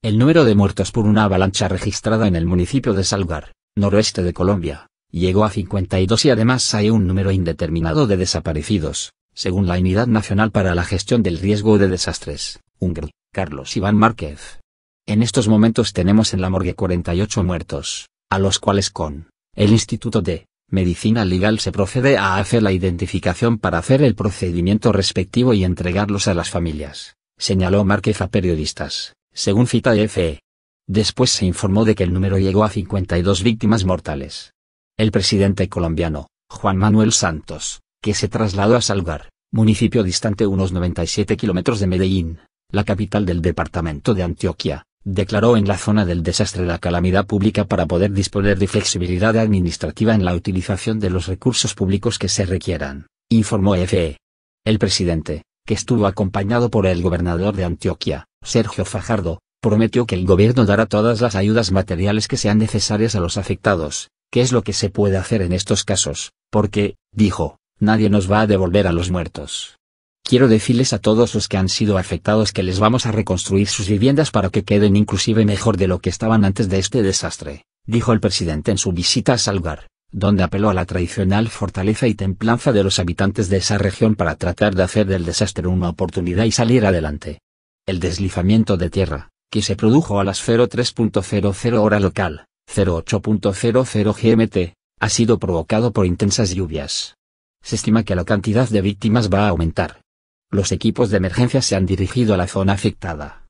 El número de muertos por una avalancha registrada en el municipio de Salgar, noroeste de Colombia, llegó a 52 y además hay un número indeterminado de desaparecidos, según la Unidad Nacional para la Gestión del Riesgo de Desastres, UNGR, Carlos Iván Márquez. En estos momentos tenemos en la morgue 48 muertos, a los cuales con el Instituto de Medicina Legal se procede a hacer la identificación para hacer el procedimiento respectivo y entregarlos a las familias, señaló Márquez a periodistas según cita EFE. E. Después se informó de que el número llegó a 52 víctimas mortales. El presidente colombiano, Juan Manuel Santos, que se trasladó a Salgar, municipio distante unos 97 kilómetros de Medellín, la capital del departamento de Antioquia, declaró en la zona del desastre la calamidad pública para poder disponer de flexibilidad administrativa en la utilización de los recursos públicos que se requieran, informó EFE. E. El presidente, que estuvo acompañado por el gobernador de Antioquia, Sergio Fajardo, prometió que el gobierno dará todas las ayudas materiales que sean necesarias a los afectados, que es lo que se puede hacer en estos casos, porque, dijo, nadie nos va a devolver a los muertos. Quiero decirles a todos los que han sido afectados que les vamos a reconstruir sus viviendas para que queden inclusive mejor de lo que estaban antes de este desastre, dijo el presidente en su visita a Salgar donde apeló a la tradicional fortaleza y templanza de los habitantes de esa región para tratar de hacer del desastre una oportunidad y salir adelante. El deslizamiento de tierra, que se produjo a las 03.00 hora local, 08.00 GMT, ha sido provocado por intensas lluvias. Se estima que la cantidad de víctimas va a aumentar. Los equipos de emergencia se han dirigido a la zona afectada,